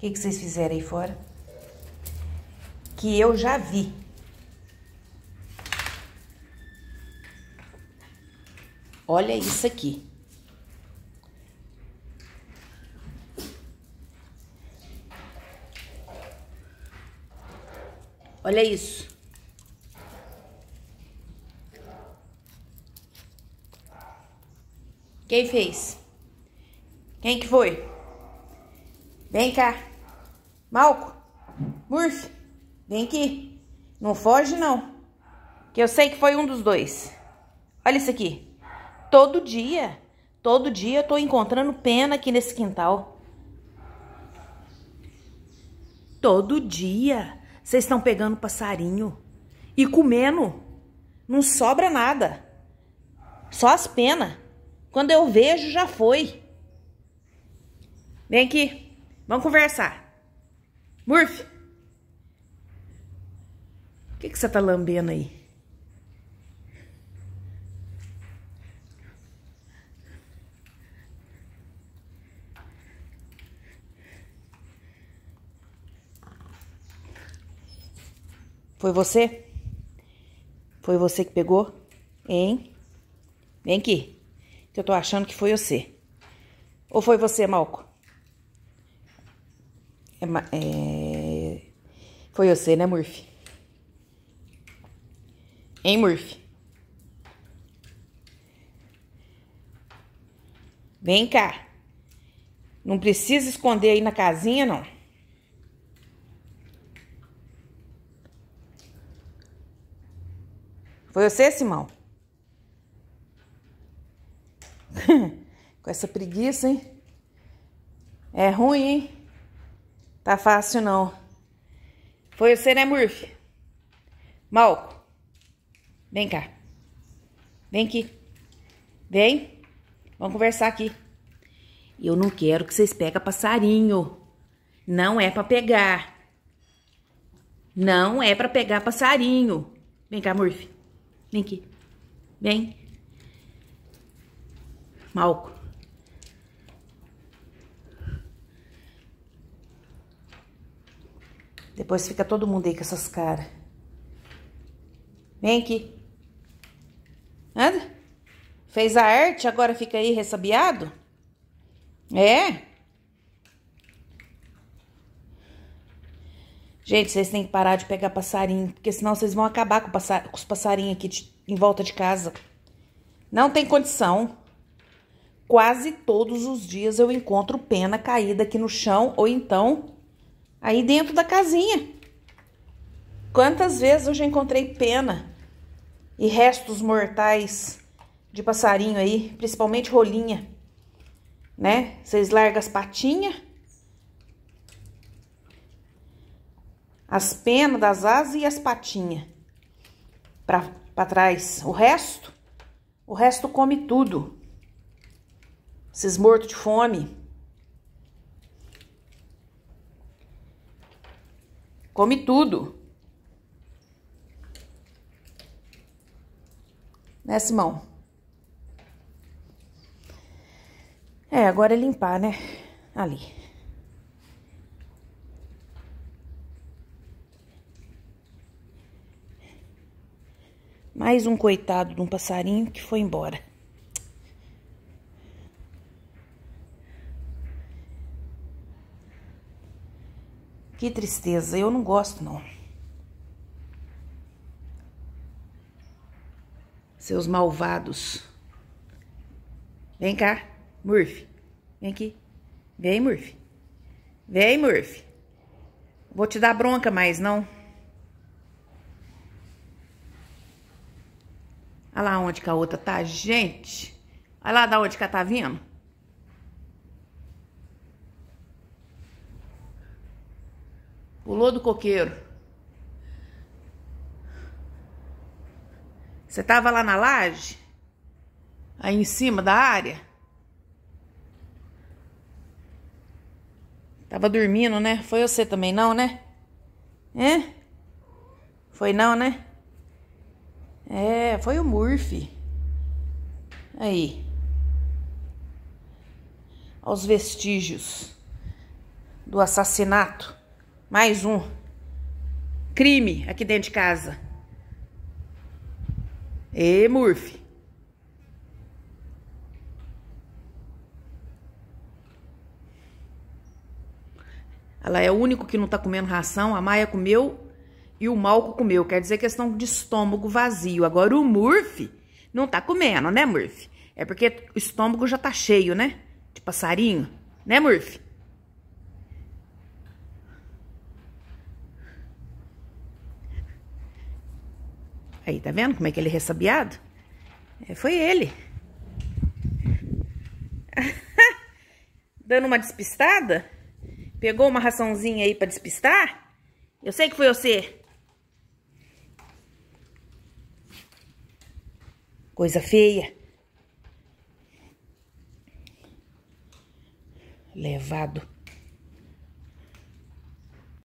que, é que vocês fizeram aí fora? Que eu já vi. Olha isso aqui. Olha isso. Quem fez? Quem que foi? Vem cá. Malco, Murphy, vem aqui. Não foge, não. Que eu sei que foi um dos dois. Olha isso aqui. Todo dia, todo dia eu tô encontrando pena aqui nesse quintal. Todo dia vocês estão pegando passarinho e comendo. Não sobra nada. Só as penas. Quando eu vejo, já foi. Vem aqui. Vamos conversar. Murphy! O que, que você tá lambendo aí? Foi você? Foi você que pegou? Hein? Vem aqui, que eu tô achando que foi você. Ou foi você, Malco? É, é... Foi você, né, Murphy? Hein, Murphy? Vem cá. Não precisa esconder aí na casinha, não. Foi você, Simão? Com essa preguiça, hein? É ruim, hein? Tá fácil não. Foi você, né, Murphy? Malco, vem cá. Vem aqui. Vem. Vamos conversar aqui. Eu não quero que vocês peguem passarinho. Não é para pegar. Não é para pegar passarinho. Vem cá, Murphy. Vem aqui. Vem. Malco. Depois fica todo mundo aí com essas caras. Vem aqui. Anda. Fez a arte, agora fica aí ressabiado? É? Gente, vocês têm que parar de pegar passarinho, porque senão vocês vão acabar com, passar, com os passarinhos aqui de, em volta de casa. Não tem condição. Quase todos os dias eu encontro pena caída aqui no chão ou então aí dentro da casinha. Quantas vezes eu já encontrei pena e restos mortais de passarinho aí, principalmente rolinha, né? Vocês largam as patinhas, as penas das asas e as patinhas para trás. O resto, o resto come tudo. Esses mortos de fome. Come tudo. Né, Simão? É, agora é limpar, né? Ali. Mais um coitado de um passarinho que foi embora. Que tristeza, eu não gosto não. Seus malvados. Vem cá, Murphy. Vem aqui. Vem, Murphy. Vem, Murphy. Vou te dar bronca mais, não. Olha lá onde que a outra tá, gente. Olha lá da onde que ela tá vindo. Pulou do coqueiro. Você tava lá na laje? Aí em cima da área? Tava dormindo, né? Foi você também não, né? É? Foi não, né? É, foi o Murphy. Aí. Aos vestígios do assassinato mais um. Crime aqui dentro de casa. Ê, Murphy. Ela é o único que não tá comendo ração. A Maia comeu e o Malco comeu. Quer dizer questão de estômago vazio. Agora o Murphy não tá comendo, né, Murphy? É porque o estômago já tá cheio, né? De passarinho. Né, Murphy? Aí, tá vendo como é que ele é ressabiado? É, foi ele. Dando uma despistada? Pegou uma raçãozinha aí pra despistar? Eu sei que foi você. Coisa feia. Levado.